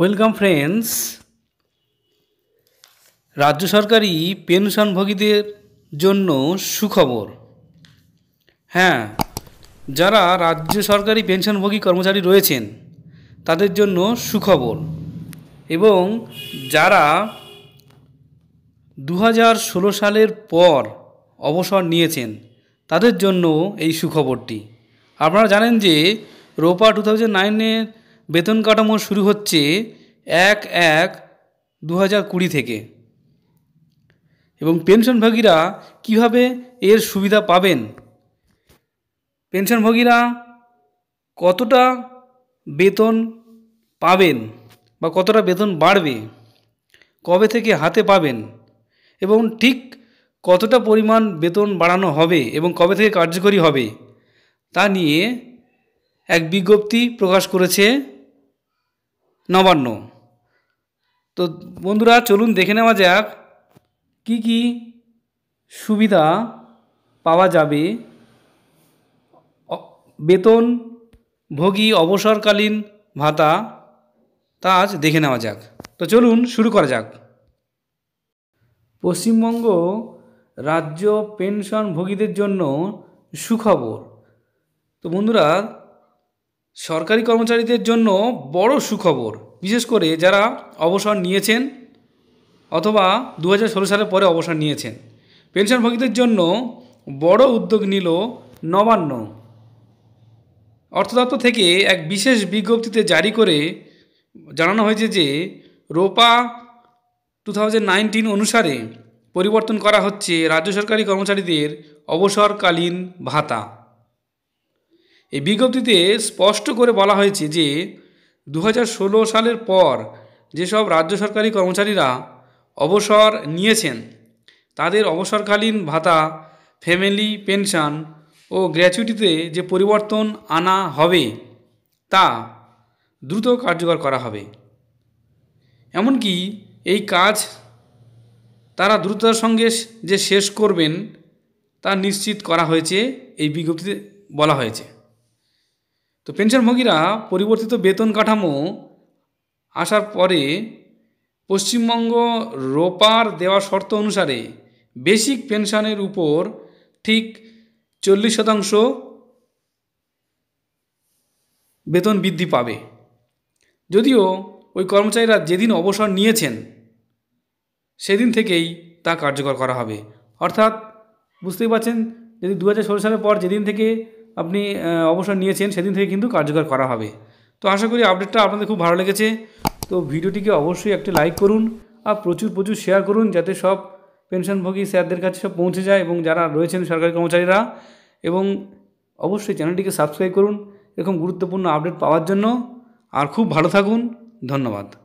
welcome friends রাজ্য সরকারি পেনশনভোগীদের জন্য সুখবর হ্যাঁ যারা রাজ্য সরকারি পেনশনভোগী কর্মচারী রয়েছেন তাদের জন্য সুখবর এবং যারা দু সালের পর অবসর নিয়েছেন তাদের জন্য এই সুখবরটি আপনারা জানেন যে রোপা টু থাউজেন্ড নাইনের বেতন কাঠামো শুরু হচ্ছে এক এক দু হাজার কুড়ি থেকে এবং পেনশনভোগীরা কিভাবে এর সুবিধা পাবেন পেনশনভোগীরা কতটা বেতন পাবেন বা কতটা বেতন বাড়বে কবে থেকে হাতে পাবেন এবং ঠিক কতটা পরিমাণ বেতন বাড়ানো হবে এবং কবে থেকে কার্যকরী হবে তা নিয়ে এক বিজ্ঞপ্তি প্রকাশ করেছে নবান্ন তো বন্ধুরা চলুন দেখে নেওয়া যাক কি কি সুবিধা পাওয়া যাবে বেতন ভোগী অবসরকালীন ভাতা তা আজ দেখে নেওয়া যাক তো চলুন শুরু করা যাক পশ্চিমবঙ্গ রাজ্য পেনশনভোগীদের জন্য সুখবর তো বন্ধুরা সরকারি কর্মচারীদের জন্য বড় সুখবর বিশেষ করে যারা অবসর নিয়েছেন অথবা দু সালের পরে অবসর নিয়েছেন পেনশনভোগীদের জন্য বড় উদ্যোগ নিল নবান্ন অর্থ থেকে এক বিশেষ বিজ্ঞপ্তিতে জারি করে জানানো হয়েছে যে রোপা টু অনুসারে পরিবর্তন করা হচ্ছে রাজ্য সরকারি কর্মচারীদের অবসরকালীন ভাতা এই বিজ্ঞপ্তিতে স্পষ্ট করে বলা হয়েছে যে দু সালের পর যেসব রাজ্য সরকারি কর্মচারীরা অবসর নিয়েছেন তাদের অবসরকালীন ভাতা ফ্যামিলি পেনশন ও গ্র্যাচুইটিতে যে পরিবর্তন আনা হবে তা দ্রুত কার্যকর করা হবে এমনকি এই কাজ তারা দ্রুততার সঙ্গে যে শেষ করবেন তা নিশ্চিত করা হয়েছে এই বিজ্ঞপ্তিতে বলা হয়েছে তো পেনশনভোগীরা পরিবর্তিত বেতন কাঠামো আসার পরে পশ্চিমবঙ্গ রোপার দেওয়া শর্ত অনুসারে বেসিক পেনশনের উপর ঠিক চল্লিশ শতাংশ বেতন বৃদ্ধি পাবে যদিও ওই কর্মচারীরা যেদিন অবসর নিয়েছেন সেদিন থেকেই তা কার্যকর করা হবে অর্থাৎ বুঝতেই পারছেন যদি দু সালের পর যেদিন থেকে আপনি অবসর নিয়েছেন সেদিন থেকে কিন্তু কার্যকর করা হবে তো আশা করি আপডেটটা আপনাদের খুব ভালো লেগেছে তো ভিডিওটিকে অবশ্যই একটি লাইক করুন আর প্রচুর প্রচুর শেয়ার করুন যাতে সব পেনশনভোগী স্যারদের কাছে সব পৌঁছে যায় এবং যারা রয়েছেন সরকারি কর্মচারীরা এবং অবশ্যই চ্যানেলটিকে সাবস্ক্রাইব করুন এরকম গুরুত্বপূর্ণ আপডেট পাওয়ার জন্য আর খুব ভালো থাকুন ধন্যবাদ